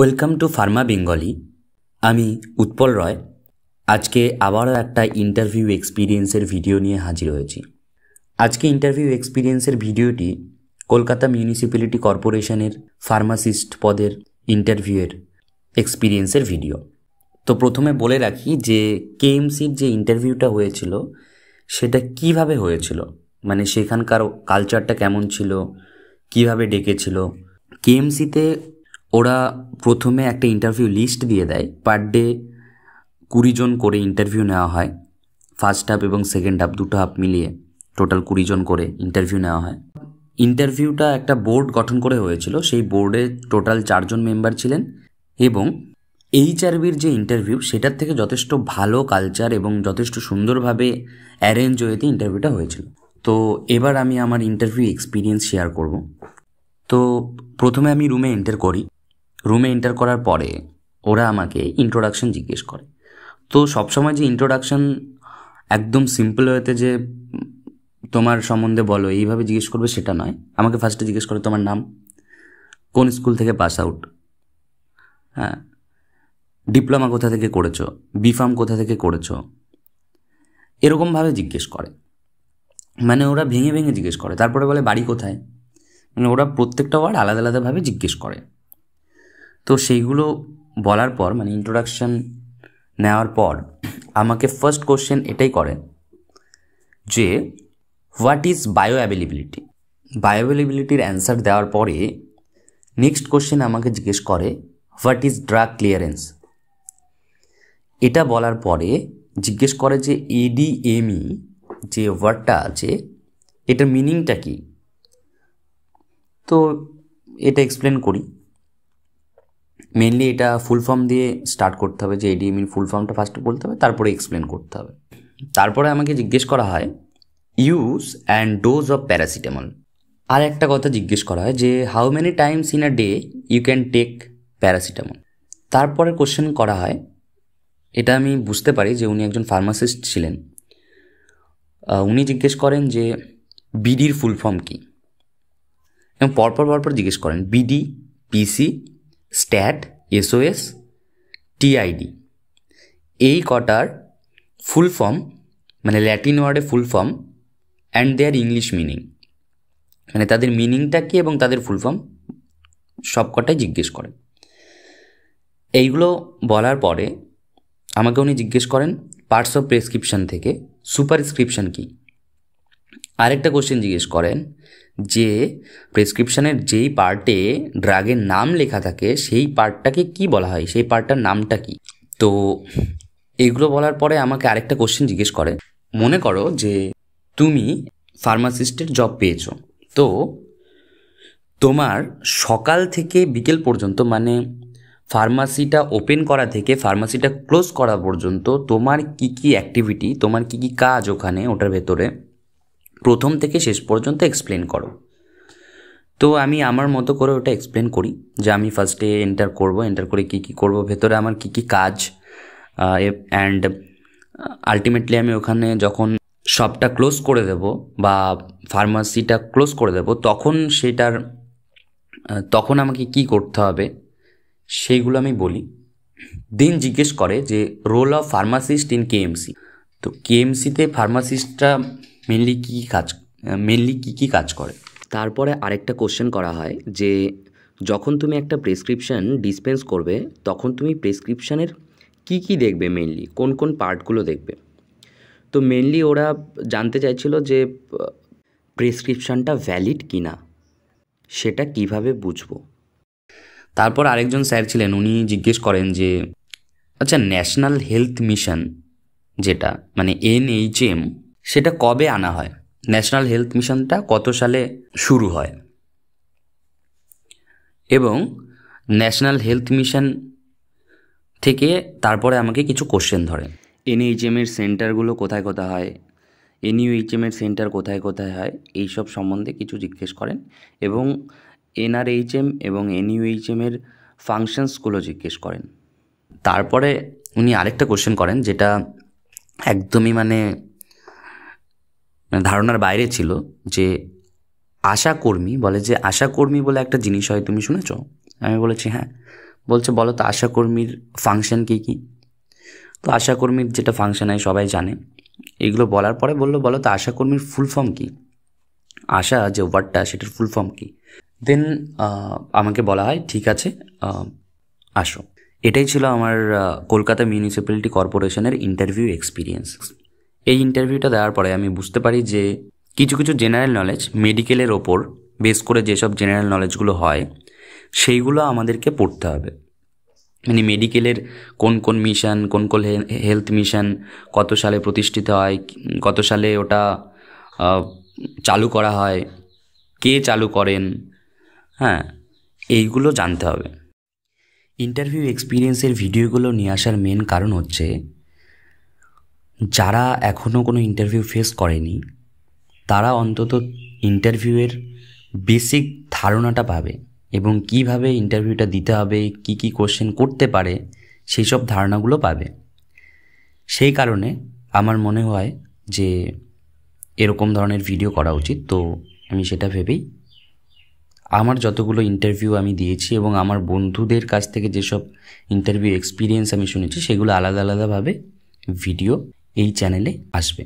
welcome to Pharma Bengali আমি উৎপল রয় আজকে আবারও একটা ইন্টারভিউ এক্সপিরিয়েন্সের ভিডিও নিয়ে হাজির হয়েছি আজকে ইন্টারভিউ এক্সপিরিয়েন্সের ভিডিওটি কলকাতা মিউনিসিপ্যালিটি কর্পোরেশনের ফার্মাসিস্ট পদের ইন্টারভিউয়ের এক্সপিরিয়েন্সের ভিডিও তো প্রথমে বলে রাখি যে কেএমসির যে ইন্টারভিউটা হয়েছিল সেটা কিভাবে হয়েছিল মানে সেখানকার কালচারটা কেমন ছিল কিভাবে ডেকেছিল কেএমসিতে ওরা প্রথমে একটা ইন্টারভিউ লিস্ট দিয়ে দেয় পার ডে কুড়িজন করে ইন্টারভিউ নেওয়া হয় ফার্স্ট হাফ এবং সেকেন্ড হাফ দুটো হাফ মিলিয়ে টোটাল কুড়িজন করে ইন্টারভিউ নেওয়া হয় ইন্টারভিউটা একটা বোর্ড গঠন করে হয়েছিল সেই বোর্ডে টোটাল চারজন মেম্বার ছিলেন এবং আরবির যে ইন্টারভিউ সেটার থেকে যথেষ্ট ভালো কালচার এবং যথেষ্ট সুন্দরভাবে অ্যারেঞ্জ হয়েতে ইন্টারভিউটা হয়েছিল তো এবার আমি আমার ইন্টারভিউ এক্সপিরিয়েন্স শেয়ার করব তো প্রথমে আমি রুমে এন্টার করি রুমে এন্টার করার পরে ওরা আমাকে ইন্ট্রোডাকশন জিজ্ঞেস করে তো সবসময় যে ইন্ট্রোডাকশন একদম সিম্পল হয়েতে যে তোমার সম্বন্ধে বলো এইভাবে জিজ্ঞেস করবে সেটা নয় আমাকে ফার্স্টে জিজ্ঞেস করে তোমার নাম কোন স্কুল থেকে পাস আউট হ্যাঁ ডিপ্লোমা কোথা থেকে করেছো বিফার্ম কোথা থেকে করেছো এরকমভাবে জিজ্ঞেস করে মানে ওরা ভেঙে ভেঙে জিজ্ঞেস করে তারপরে বলে বাড়ি কোথায় মানে ওরা প্রত্যেকটা ওয়ার্ড আলাদা আলাদাভাবে জিজ্ঞেস করে তো সেইগুলো বলার পর মানে ইন্ট্রোডাকশান নেওয়ার পর আমাকে ফার্স্ট কোশ্চেন এটাই করেন যে হোয়াট ইজ বায়ো অ্যাভেলেবিলিটি বায়ো অ্যাভেলেবিলিটির অ্যান্সার দেওয়ার পরে নেক্সট কোশ্চেন আমাকে জিজ্ঞেস করে হোয়াট ইজ ড্রাগ ক্লিয়ারেন্স এটা বলার পরে জিজ্ঞেস করে যে এডিএমই e, যে ওয়ার্ডটা আছে এটার মিনিংটা কী তো এটা এক্সপ্লেন করি মেনলি এটা ফুল ফর্ম দিয়ে স্টার্ট করতে হবে যে এডিএমির ফুল ফর্মটা ফার্স্টে বলতে হবে তারপরে এক্সপ্লেন করতে হবে তারপরে আমাকে জিজ্ঞেস করা হয় use and dose of paracetamol আর একটা কথা জিজ্ঞেস করা হয় যে how many times in a day you can take paracetamol তারপরে কোশ্চেন করা হয় এটা আমি বুঝতে পারি যে উনি একজন ফার্মাসিস্ট ছিলেন উনি জিজ্ঞেস করেন যে বিডির ফুল ফর্ম কী এবং পরপর পরপর জিজ্ঞেস করেন BD PC stat SOS TID এই কটার ফুল ফর্ম মানে ল্যাটিন ওয়ার্ডে full form and their English meaning মানে তাদের মিনিংটা কী এবং তাদের ফুল ফর্ম সব কটাই জিজ্ঞেস করেন এইগুলো বলার পরে আমাকে উনি জিজ্ঞেস করেন পার্টস অফ প্রেসক্রিপশন থেকে সুপারস্ক্রিপশান কী আরেকটা কোশ্চেন জিজ্ঞেস করেন যে প্রেসক্রিপশানের যেই পার্টে ড্রাগের নাম লেখা থাকে সেই পার্টটাকে কি বলা হয় সেই পার্টটার নামটা কি তো এগুলো বলার পরে আমাকে আরেকটা কোশ্চেন জিজ্ঞেস করে মনে করো যে তুমি ফার্মাসিস্টের জব পেয়েছো তো তোমার সকাল থেকে বিকেল পর্যন্ত মানে ফার্মাসিটা ওপেন করা থেকে ফার্মাসিটা ক্লোজ করা পর্যন্ত তোমার কি কি অ্যাক্টিভিটি তোমার কি কি কাজ ওখানে ওটার ভেতরে প্রথম থেকে শেষ পর্যন্ত এক্সপ্লেন করো তো আমি আমার মতো করে ওটা এক্সপ্লেন করি যে আমি ফার্স্টে এন্টার করব এন্টার করে কি কি করব ভেতরে আমার কি কি কাজ অ্যান্ড আলটিমেটলি আমি ওখানে যখন শপটা ক্লোজ করে দেব বা ফার্মাসিটা ক্লোজ করে দেব তখন সেটার তখন আমাকে কি করতে হবে সেইগুলো আমি বলি দিন জিজ্ঞেস করে যে role of pharmacist in KMC তো কেএমসিতে ফার্মাসিস্টটা মেনলি কী কাজ মেনলি কী কী কাজ করে তারপরে আরেকটা কোশ্চেন করা হয় যে যখন তুমি একটা প্রেসক্রিপশান ডিসপেন্স করবে তখন তুমি প্রেসক্রিপশানের কি কি দেখবে মেনলি কোন কোন পার্টগুলো দেখবে তো মেনলি ওরা জানতে চাইছিল যে প্রেসক্রিপশানটা ভ্যালিড কি না সেটা কিভাবে বুঝবো তারপর আরেকজন স্যার ছিলেন উনি জিজ্ঞেস করেন যে আচ্ছা ন্যাশনাল হেলথ মিশন যেটা মানে এনএইচএম সেটা কবে আনা হয় ন্যাশনাল হেলথ মিশনটা কত সালে শুরু হয় এবং ন্যাশনাল হেলথ মিশন থেকে তারপরে আমাকে কিছু কোশ্চেন ধরে এর সেন্টারগুলো কোথায় কোথায় হয় এর সেন্টার কোথায় কোথায় হয় এই সব সম্বন্ধে কিছু জিজ্ঞেস করেন এবং এনআরএইচএম এবং এনইউএইচএমের ফাংশনসগুলো জিজ্ঞেস করেন তারপরে উনি আরেকটা কোশ্চেন করেন যেটা একদমই মানে মানে ধারণার বাইরে ছিল যে আশাকর্মী বলে যে আশাকর্মী বলে একটা জিনিস হয় তুমি শুনেছ আমি বলেছি হ্যাঁ বলছে বলো তো আশাকর্মীর ফাংশন কী কী তো আশাকর্মীর যেটা ফাংশন হয় সবাই জানে এগুলো বলার পরে বললো বলো তো আশাকর্মীর ফুল ফর্ম কী আশা যে ওয়ার্ডটা সেটার ফুল ফর্ম কী দেন আমাকে বলা হয় ঠিক আছে আসো এটাই ছিল আমার কলকাতা মিউনিসিপ্যালিটি কর্পোরেশনের ইন্টারভিউ এক্সপিরিয়েন্স এই ইন্টারভিউটা দেওয়ার পরে আমি বুঝতে পারি যে কিছু কিছু জেনারেল নলেজ মেডিকেলের ওপর বেস করে যেসব জেনারেল নলেজগুলো হয় সেইগুলো আমাদেরকে পড়তে হবে মানে মেডিকেলের কোন কোন মিশন কোন কোন হেলথ মিশন কত সালে প্রতিষ্ঠিত হয় কত সালে ওটা চালু করা হয় কে চালু করেন হ্যাঁ এইগুলো জানতে হবে ইন্টারভিউ এক্সপিরিয়েন্সের ভিডিওগুলো নিয়ে আসার মেন কারণ হচ্ছে যারা এখনও কোনো ইন্টারভিউ ফেস করেনি তারা অন্তত ইন্টারভিউয়ের বেসিক ধারণাটা পাবে এবং কিভাবে ইন্টারভিউটা দিতে হবে কি কি কোশ্চেন করতে পারে সেই সব ধারণাগুলো পাবে সেই কারণে আমার মনে হয় যে এরকম ধরনের ভিডিও করা উচিত তো আমি সেটা ভেবেই আমার যতগুলো ইন্টারভিউ আমি দিয়েছি এবং আমার বন্ধুদের কাছ থেকে যেসব ইন্টারভিউ এক্সপিরিয়েন্স আমি শুনেছি সেগুলো আলাদা আলাদাভাবে ভিডিও এই চ্যানেলে আসবে